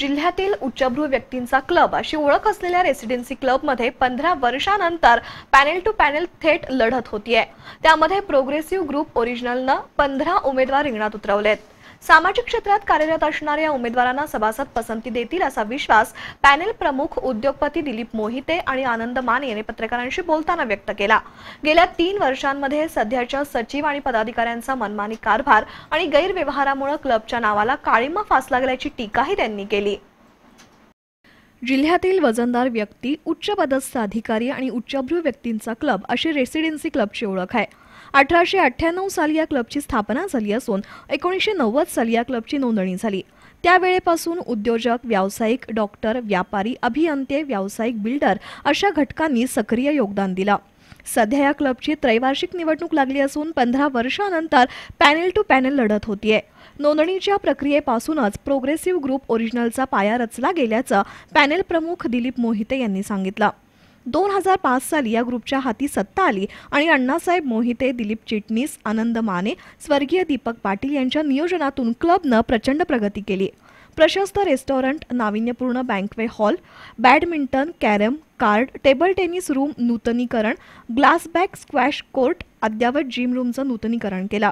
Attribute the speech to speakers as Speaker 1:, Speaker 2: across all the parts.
Speaker 1: जिल्ह्यातील उच्चभ्रू व्यक्तींचा क्लब अशी ओळख असलेल्या रेसिडेन्सी क्लब मध्ये पंधरा वर्षानंतर पॅनेल टू पॅनेल थेट लढत होतीये त्यामध्ये प्रोग्रेसिव्ह ग्रुप ओरिजिनलनं पंधरा उमेदवार रिंगणात उतरवलेत सामाजिक क्षेत्रात कार्यरत असणाऱ्या उमेदवारांना सभासद पसंती देतील असा विश्वास पॅनेल प्रमुख उद्योगपती दिलीप मोहिते आणि आनंद माने यांनी पत्रकारांशी बोलताना व्यक्त केला गेल्या तीन वर्षांमध्ये सध्याच्या सचिव आणि पदाधिकाऱ्यांचा मनमानी कारभार आणि गैरव्यवहारामुळे क्लबच्या नावाला काळीमा फास लागल्याची टीकाही त्यांनी केली जिल्ह्यातील वजनदार व्यक्ती उच्च पदस्थ अधिकारी आणि उच्चभ्रू व्यक्तींचा क्लब अशी रेसिडेन्सी क्लबची ओळख आहे अठराशे अठ्ठ्याण्णव साली या क्लबची स्थापना झाली असून एकोणीसशे नव्वद साली या क्लबची नोंदणी झाली त्यावेळेपासून उद्योजक व्यावसायिक डॉक्टर व्यापारी अभियंते व्यावसायिक बिल्डर अशा घटकांनी सक्रिय योगदान दिलं सध्या या क्लबची त्रैवार्षिक निवडणूक लागली असून पंधरा वर्षानंतर पॅनेल टू पॅनेल लढत होतीये नोंदणीच्या प्रक्रियेपासूनच प्रोग्रेसिव्ह ग्रुप ओरिजिनलचा पाया रचला गेल्याचं पॅनेल प्रमुख दिलीप मोहिते यांनी सांगितलं दोन हजार पाच साली या ग्रुपच्या हाती सत्ता आली आणि अण्णासाहेब मोहिते दिलीप चिटणीस आनंद माने स्वर्गीय दीपक पाटील यांच्या नियोजनातून क्लबनं प्रचंड प्रगती केली प्रशस्त रेस्टॉरंट नाविन्यपूर्ण banquet hall badminton carrom card table tennis room नूतनीकरण ग्लास स्क्वॅश कोर्ट अद्यावत जिम रूमचं नूतनीकरण केलं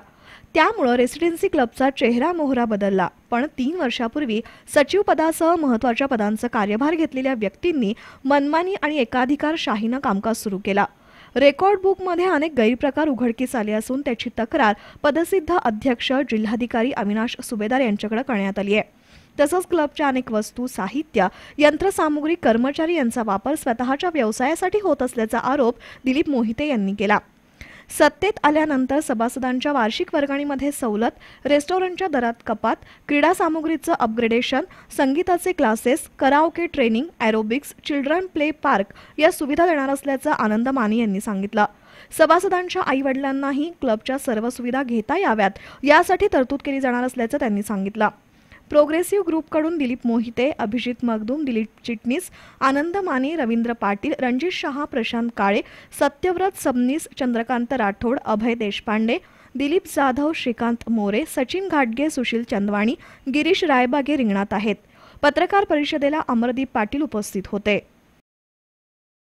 Speaker 1: त्यामुळं रेसिडेन्सी क्लबचा चेहरा मोहरा बदलला पण तीन वर्षापूर्वी सचिव पदासह महत्त्वाच्या पदांचा कार्यभार घेतलेल्या व्यक्तींनी मनमानी आणि एकाधिकार शाहीनं कामकाज सुरू केला रेकॉर्ड बुकमध्ये अनेक गैरप्रकार उघडकीस आले असून त्याची तक्रार पदसिद्ध अध्यक्ष जिल्हाधिकारी अविनाश सुभेदार यांच्याकडे करण्यात आली आहे तसंच क्लबच्या अनेक वस्तू साहित्य यंत्रसामुग्री कर्मचारी यांचा वापर स्वतःच्या व्यवसायासाठी होत असल्याचा आरोप दिलीप मोहिते यांनी केला सत्तेत आल्यानंतर सभासदांच्या वार्षिक वर्गणीमध्ये सवलत रेस्टॉरंटच्या दरात कपात क्रीडा सामुग्रीचं अपग्रेडेशन संगीताचे classes karaoke training aerobics children play park या सुविधा देणार असल्याचं आनंद माने यांनी सांगितलं सभासदांच्या आईवडिलांनाही क्लबच्या सर्व सुविधा घेता याव्यात यासाठी तरतूद केली जाणार असल्याचं त्यांनी सांगितलं प्रोग्रेसिव्ह ग्रुपकडून दिलीप मोहिते अभिजित मगदूम दिलीप चिटणीस आनंद माने रवींद्र पाटील रणजित शहा प्रशांत काळे सत्यव्रत सबनीस चंद्रकांत राठोड अभय देशपांडे दिलीप जाधव श्रीकांत मोरे सचिन घाटगे सुशील चंदवाणी गिरीश रायबागे रिंगणात आहेत पत्रकार परिषदेला अमरदीप पाटील उपस्थित होते